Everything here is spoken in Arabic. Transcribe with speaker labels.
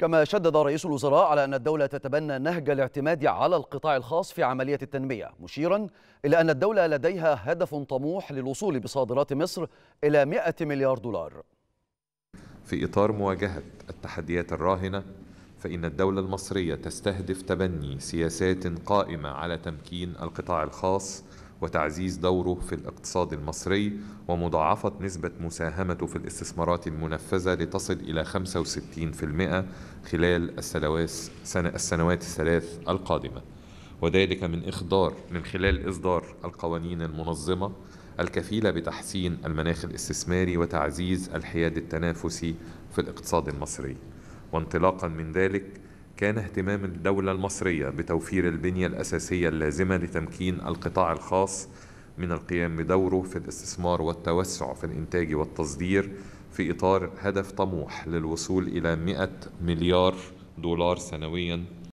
Speaker 1: كما شدد رئيس الوزراء على أن الدولة تتبنى نهج الاعتماد على القطاع الخاص في عملية التنمية مشيرا إلى أن الدولة لديها هدف طموح للوصول بصادرات مصر إلى 100 مليار دولار
Speaker 2: في إطار مواجهة التحديات الراهنة فإن الدولة المصرية تستهدف تبني سياسات قائمة على تمكين القطاع الخاص وتعزيز دوره في الاقتصاد المصري ومضاعفة نسبة مساهمته في الاستثمارات المنفذة لتصل إلى 65% خلال السنوات الثلاث القادمة وذلك من إخضار من خلال إصدار القوانين المنظمة الكفيلة بتحسين المناخ الاستثماري وتعزيز الحياد التنافسي في الاقتصاد المصري وانطلاقا من ذلك كان اهتمام الدولة المصرية بتوفير البنية الأساسية اللازمة لتمكين القطاع الخاص من القيام بدوره في الاستثمار والتوسع في الإنتاج والتصدير في إطار هدف طموح للوصول إلى 100 مليار دولار سنويا